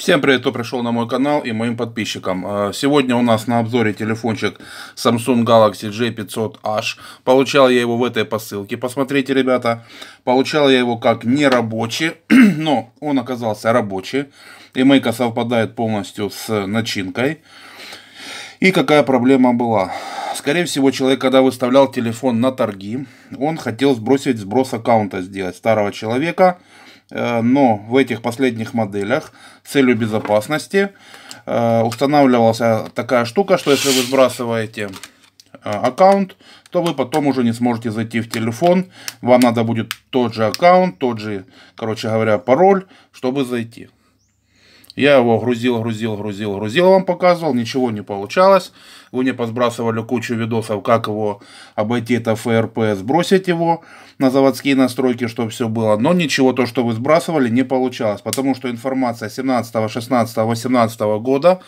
Всем привет, кто пришел на мой канал и моим подписчикам. Э, сегодня у нас на обзоре телефончик Samsung Galaxy J500H. Получал я его в этой посылке, посмотрите, ребята. Получал я его как нерабочий, но он оказался рабочий. И мейка совпадает полностью с начинкой. И какая проблема была? Скорее всего, человек, когда выставлял телефон на торги, он хотел сбросить сброс аккаунта, сделать старого человека. Э, но в этих последних моделях с целью безопасности э, устанавливалась э, такая штука, что если вы сбрасываете аккаунт, то вы потом уже не сможете зайти в телефон. Вам надо будет тот же аккаунт, тот же, короче говоря, пароль, чтобы зайти. Я его грузил, грузил, грузил, грузил, вам показывал, ничего не получалось. Вы мне подсбрасывали кучу видосов, как его обойти, это ФРП, сбросить его на заводские настройки, чтобы все было. Но ничего, то, что вы сбрасывали, не получалось, потому что информация 17, 16, 18 года,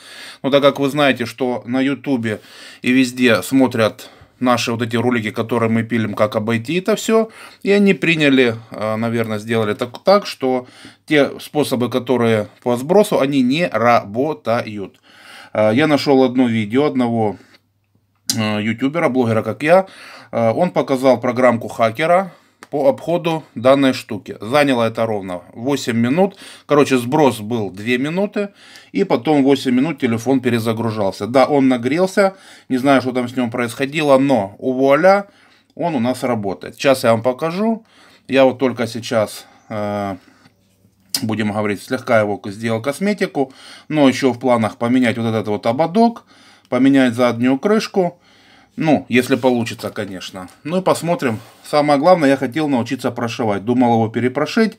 Но так как вы знаете, что на ютубе и везде смотрят наши вот эти ролики, которые мы пилим, как обойти это все. И они приняли, э, наверное, сделали так, так что те способы, которые по сбросу, они не работают. Э, я нашел одно видео одного э, ютубера, блогера, как я. Он показал программку хакера, по обходу данной штуки. Заняло это ровно 8 минут. Короче, сброс был 2 минуты. И потом 8 минут телефон перезагружался. Да, он нагрелся. Не знаю, что там с ним происходило, но вуаля, он у нас работает. Сейчас я вам покажу. Я вот только сейчас э будем говорить, слегка его сделал косметику, но еще в планах поменять вот этот вот ободок, поменять заднюю крышку, ну, если получится, конечно. Ну и посмотрим. Самое главное, я хотел научиться прошивать. Думал его перепрошить,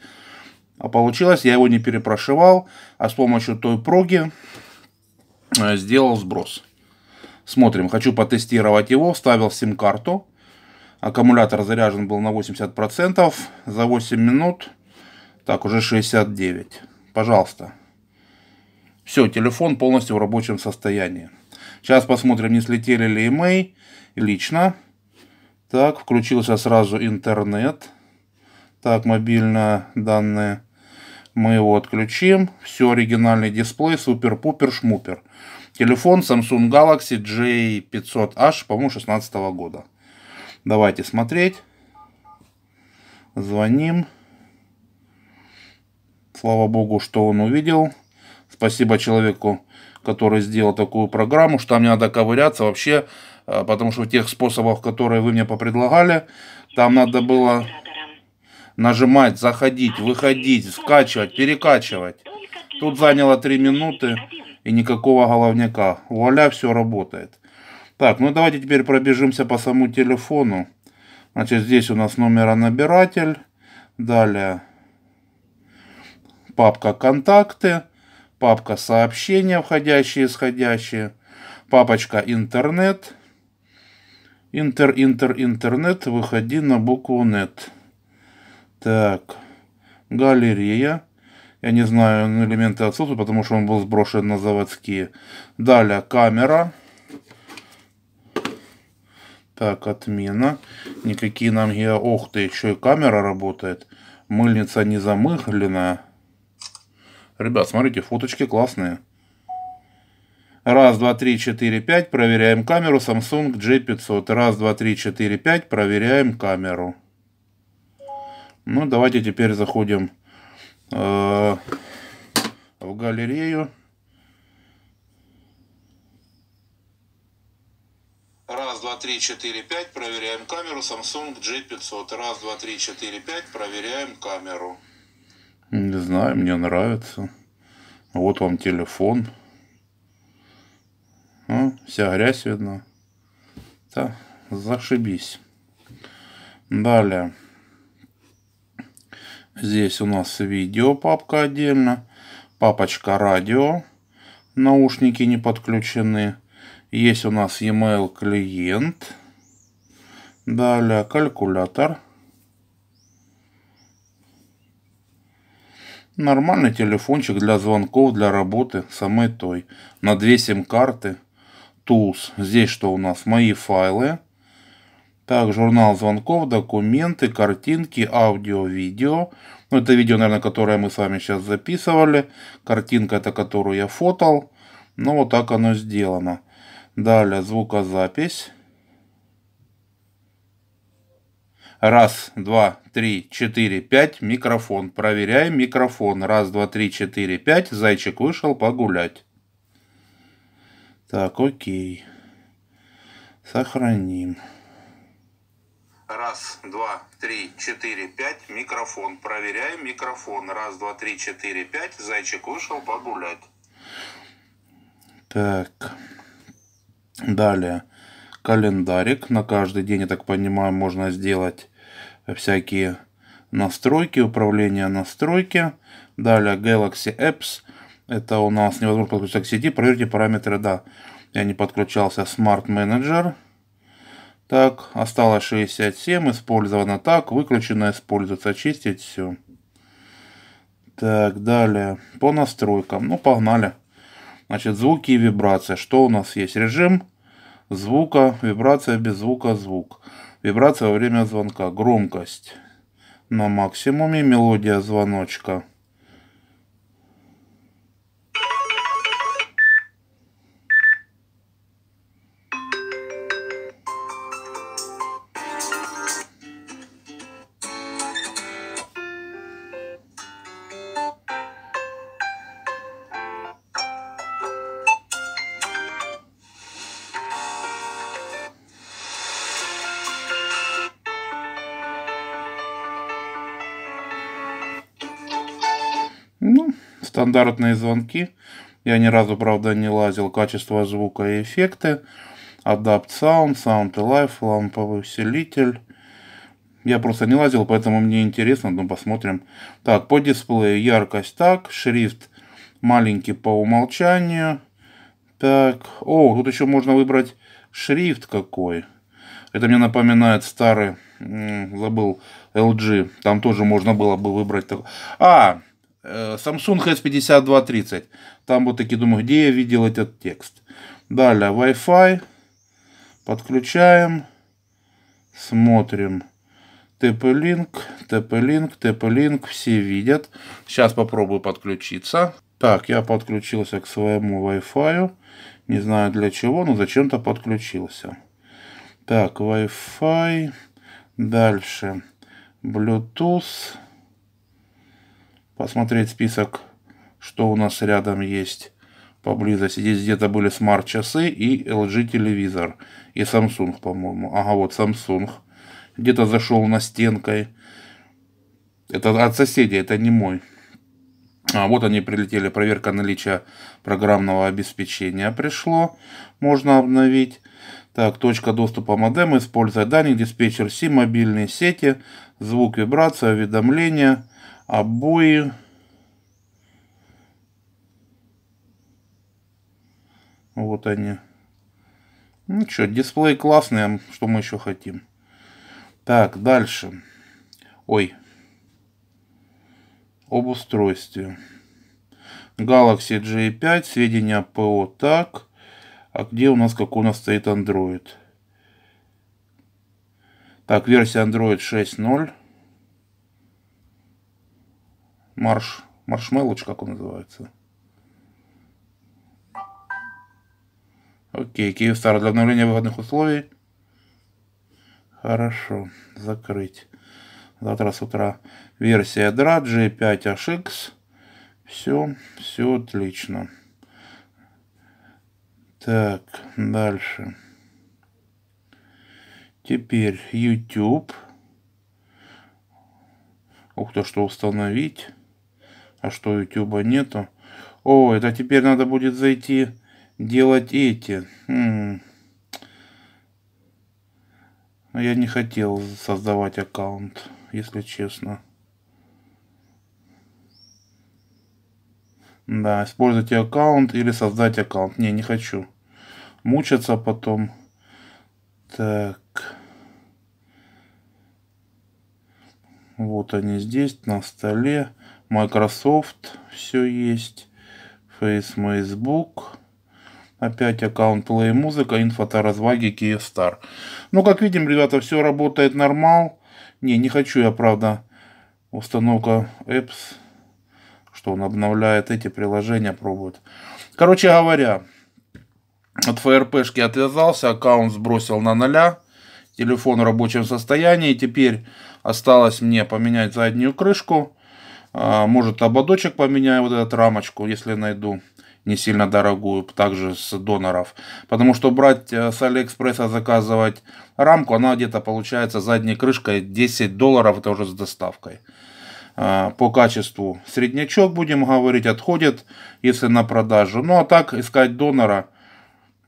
а получилось, я его не перепрошивал, а с помощью той проги э, сделал сброс. Смотрим, хочу потестировать его, вставил сим-карту. Аккумулятор заряжен был на 80%, за 8 минут, так, уже 69. Пожалуйста. Все, телефон полностью в рабочем состоянии. Сейчас посмотрим, не слетели ли мы лично. Так, включился сразу интернет. Так, мобильные данные. Мы его отключим. Все, оригинальный дисплей, супер-пупер-шмупер. Телефон Samsung Galaxy J500H, по-моему, 16 -го года. Давайте смотреть. Звоним. Слава богу, что он увидел. Спасибо человеку который сделал такую программу, что мне надо ковыряться вообще, э, потому что тех способов, которые вы мне попредлагали, там надо было нажимать, заходить, выходить, скачивать, перекачивать. Тут заняло 3 минуты и никакого головняка. Вуаля, все работает. Так, ну давайте теперь пробежимся по самому телефону. Значит, здесь у нас номеронабиратель. Далее папка «Контакты» папка сообщения, входящие и исходящие, папочка интернет, интер, интер, интернет, выходи на букву нет. Так, галерея. Я не знаю, элементы отсутствуют, потому что он был сброшен на заводские. Далее, камера. Так, отмена. Никакие нам... Ох ты, еще и камера работает. Мыльница не замыхленная. Ребят, смотрите, фоточки классные. Раз, два, три, четыре, пять. Проверяем камеру Samsung J500. Раз, два, три, четыре, пять. Проверяем камеру. Ну, давайте теперь заходим э, в галерею. Раз, два, три, четыре, пять. Проверяем камеру Samsung J500. Раз, два, три, четыре, пять. Проверяем камеру. Не знаю, мне нравится. Вот вам телефон. Ну, вся грязь видна. Да, зашибись. Далее. Здесь у нас видео папка отдельно. Папочка радио. Наушники не подключены. Есть у нас e-mail клиент. Далее калькулятор. Калькулятор Нормальный телефончик для звонков, для работы, самой той. На две сим-карты. Tools. Здесь что у нас? Мои файлы. Так, журнал звонков, документы, картинки, аудио, видео. Ну, это видео, наверное, которое мы с вами сейчас записывали. Картинка, это которую я фотал. Ну, вот так оно сделано. Далее, звукозапись. Раз, два, три, четыре, пять, микрофон. Проверяем микрофон. Раз, два, три, четыре, пять. Зайчик вышел погулять. Так, окей. Сохраним. Раз, два, три, четыре, пять, микрофон. Проверяем микрофон. Раз, два, три, четыре, пять. Зайчик вышел погулять. Так. Далее. Календарик. На каждый день, я так понимаю, можно сделать всякие настройки, управление настройки. Далее Galaxy Apps. Это у нас невозможно подключиться к сети. Проверьте параметры, да. Я не подключался. Smart Manager. Так, осталось 67. Использовано так. Выключено, используется. Очистить все. Так, далее. По настройкам. Ну, погнали. Значит, звуки и вибрация. Что у нас есть? Режим звука, вибрация без звука, звук. Вибрация во время звонка. Громкость на максимуме. Мелодия звоночка. стандартные звонки. Я ни разу, правда, не лазил качество звука и эффекты. Adapt Sound, Sound Alive, ламповый усилитель. Я просто не лазил, поэтому мне интересно, но посмотрим. Так, по дисплею яркость так, шрифт маленький по умолчанию. Так, о, тут еще можно выбрать шрифт какой. Это мне напоминает старый, забыл, LG. Там тоже можно было бы выбрать такой. А, Э, Samsung S5230. Там вот таки думаю, где я видел этот текст. Далее Wi-Fi. Подключаем. Смотрим. TP-Link, TP-Link, TP-Link. Все видят. Сейчас попробую подключиться. Так, я подключился к своему Wi-Fi. Не знаю для чего, но зачем-то подключился. Так, Wi-Fi. Дальше. Bluetooth посмотреть список, что у нас рядом есть поблизости. Здесь где-то были смарт-часы и LG телевизор. И Samsung, по-моему. Ага, вот Samsung. Где-то зашел на стенкой. Это от соседей, это не мой. А вот они прилетели. Проверка наличия программного обеспечения пришло. Можно обновить. Так, точка доступа модем используя данные, диспетчер Си, мобильные сети, звук, вибрация, уведомления, обои. А вот они. Ну что, дисплей классный, что мы еще хотим. Так, дальше. Ой. Об устройстве. Galaxy J5, сведения ПО так. А где у нас, как у нас стоит Android? Так, версия Android 6.0 марш, маршмеллоч, как он называется. Окей, Киев Стар для обновления выгодных условий. Хорошо, закрыть. Завтра с утра версия DRA G5HX. Все, все отлично. Так, дальше. Теперь YouTube. Ух ты, что установить. А что, ютуба нету? О, это теперь надо будет зайти делать эти. Хм. Ну, я не хотел создавать аккаунт, если честно. Да, используйте аккаунт или создать аккаунт. Не, не хочу. Мучаться потом. Так. Вот они здесь, на столе. Microsoft все есть, Facebook, Опять аккаунт Play Музыка, инфоторазваги, Киевстар. Ну, как видим, ребята, все работает нормал. Не, не хочу я, правда, установка Apps, что он обновляет эти приложения, пробует. Короче говоря, от шки отвязался, аккаунт сбросил на ноля. Телефон в рабочем состоянии. Теперь осталось мне поменять заднюю крышку. А, может ободочек поменяю, вот эту рамочку, если найду не сильно дорогую, также с доноров. Потому что брать э, с Алиэкспресса, заказывать рамку, она где-то получается задней крышкой 10 долларов, это уже с доставкой. А, по качеству среднячок, будем говорить, отходит, если на продажу. Ну а так искать донора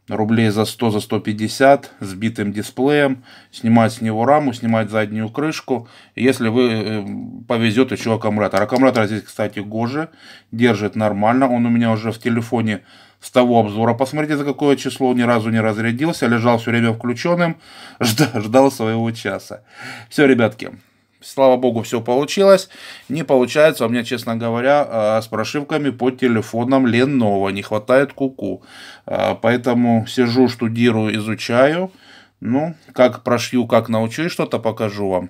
рублей за 100, за 150 с битым дисплеем, снимать с него раму, снимать заднюю крышку, если вы э, повезет еще аккумулятор. Аккумулятор здесь, кстати, Гожи, держит нормально, он у меня уже в телефоне с того обзора, посмотрите, за какое число ни разу не разрядился, лежал все время включенным, ждал, ждал своего часа. Все, ребятки, Слава богу, все получилось. Не получается у меня, честно говоря, а, с прошивками по телефонам Lenovo. Не хватает куку. А, поэтому сижу, штудирую, изучаю. Ну, как прошью, как научусь что-то, покажу вам.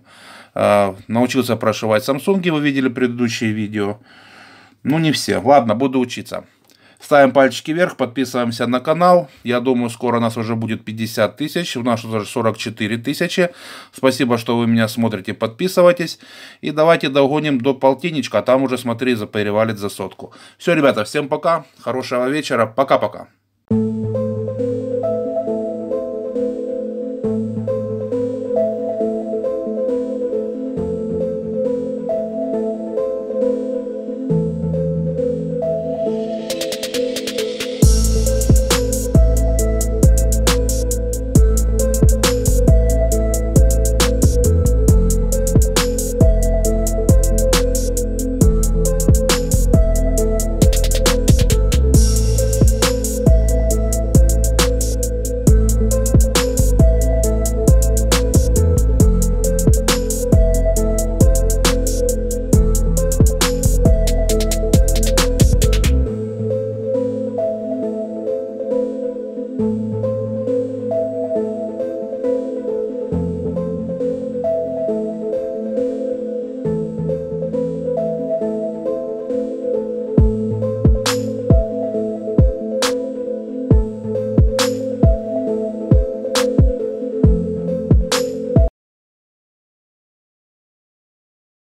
А, научился прошивать Samsung, вы видели предыдущие видео. Ну, не все. Ладно, буду учиться. Ставим пальчики вверх, подписываемся на канал. Я думаю, скоро нас уже будет 50 тысяч, у нас уже 44 тысячи. Спасибо, что вы меня смотрите, подписывайтесь. И давайте догоним до полтинничка, а там уже, смотри, заперевалит за сотку. Все, ребята, всем пока, хорошего вечера, пока-пока.